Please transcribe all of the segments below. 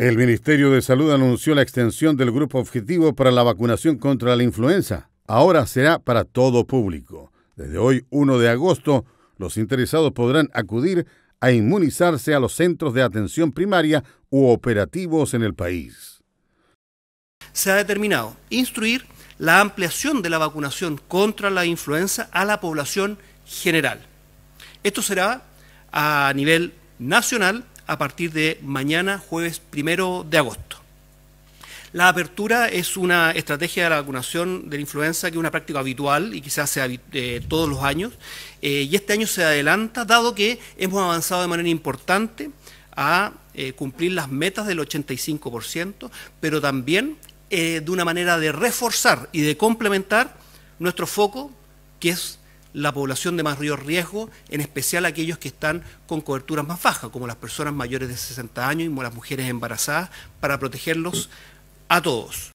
El Ministerio de Salud anunció la extensión del grupo objetivo para la vacunación contra la influenza. Ahora será para todo público. Desde hoy, 1 de agosto, los interesados podrán acudir a inmunizarse a los centros de atención primaria u operativos en el país. Se ha determinado instruir la ampliación de la vacunación contra la influenza a la población general. Esto será a nivel nacional a partir de mañana, jueves primero de agosto. La apertura es una estrategia de la vacunación de la influenza que es una práctica habitual y quizás se hace eh, todos los años. Eh, y este año se adelanta, dado que hemos avanzado de manera importante a eh, cumplir las metas del 85%, pero también de una manera de reforzar y de complementar nuestro foco, que es la población de mayor riesgo, en especial aquellos que están con coberturas más bajas, como las personas mayores de 60 años y las mujeres embarazadas, para protegerlos a todos.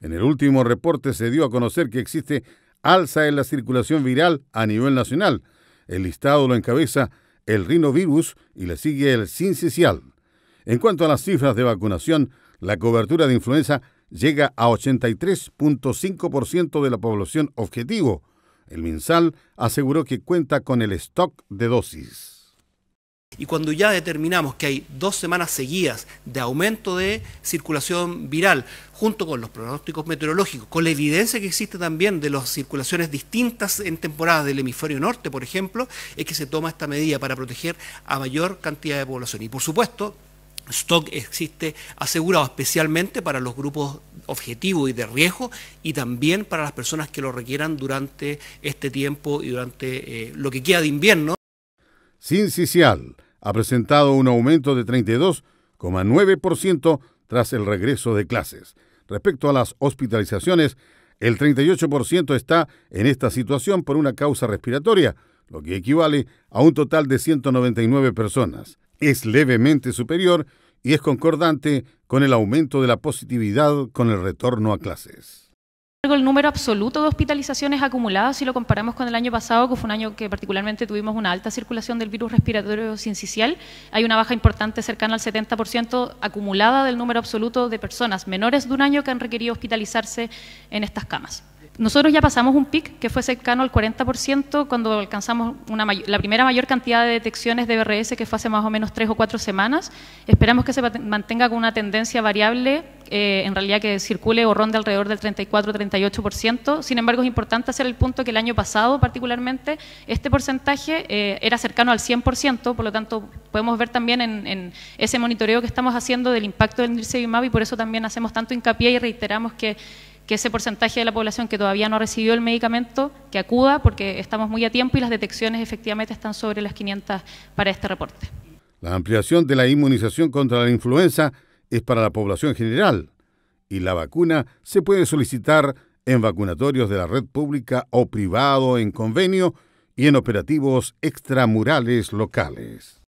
En el último reporte se dio a conocer que existe alza en la circulación viral a nivel nacional. El listado lo encabeza el rinovirus y le sigue el sincicial. En cuanto a las cifras de vacunación, la cobertura de influenza llega a 83.5% de la población objetivo, el MinSal aseguró que cuenta con el stock de dosis. Y cuando ya determinamos que hay dos semanas seguidas de aumento de circulación viral, junto con los pronósticos meteorológicos, con la evidencia que existe también de las circulaciones distintas en temporadas del hemisferio norte, por ejemplo, es que se toma esta medida para proteger a mayor cantidad de población. Y por supuesto, stock existe asegurado especialmente para los grupos objetivos y de riesgo y también para las personas que lo requieran durante este tiempo y durante eh, lo que queda de invierno. Cicial ha presentado un aumento de 32,9% tras el regreso de clases. Respecto a las hospitalizaciones, el 38% está en esta situación por una causa respiratoria, lo que equivale a un total de 199 personas es levemente superior y es concordante con el aumento de la positividad con el retorno a clases. El número absoluto de hospitalizaciones acumuladas, si lo comparamos con el año pasado, que fue un año que particularmente tuvimos una alta circulación del virus respiratorio sincicial, hay una baja importante cercana al 70% acumulada del número absoluto de personas menores de un año que han requerido hospitalizarse en estas camas. Nosotros ya pasamos un pic que fue cercano al 40% cuando alcanzamos la primera mayor cantidad de detecciones de BRS que fue hace más o menos tres o cuatro semanas. Esperamos que se mantenga con una tendencia variable, eh, en realidad que circule o ronde alrededor del 34-38%. Sin embargo, es importante hacer el punto que el año pasado particularmente este porcentaje eh, era cercano al 100%, por lo tanto podemos ver también en, ese monitoreo que estamos haciendo del impacto del NIRSE y por eso también hacemos tanto hincapié y reiteramos que que ese porcentaje de la población que todavía no recibió el medicamento, que acuda porque estamos muy a tiempo y las detecciones efectivamente están sobre las 500 para este reporte. La ampliación de la inmunización contra la influenza es para la población general y la vacuna se puede solicitar en vacunatorios de la red pública o privado en convenio y en operativos extramurales locales.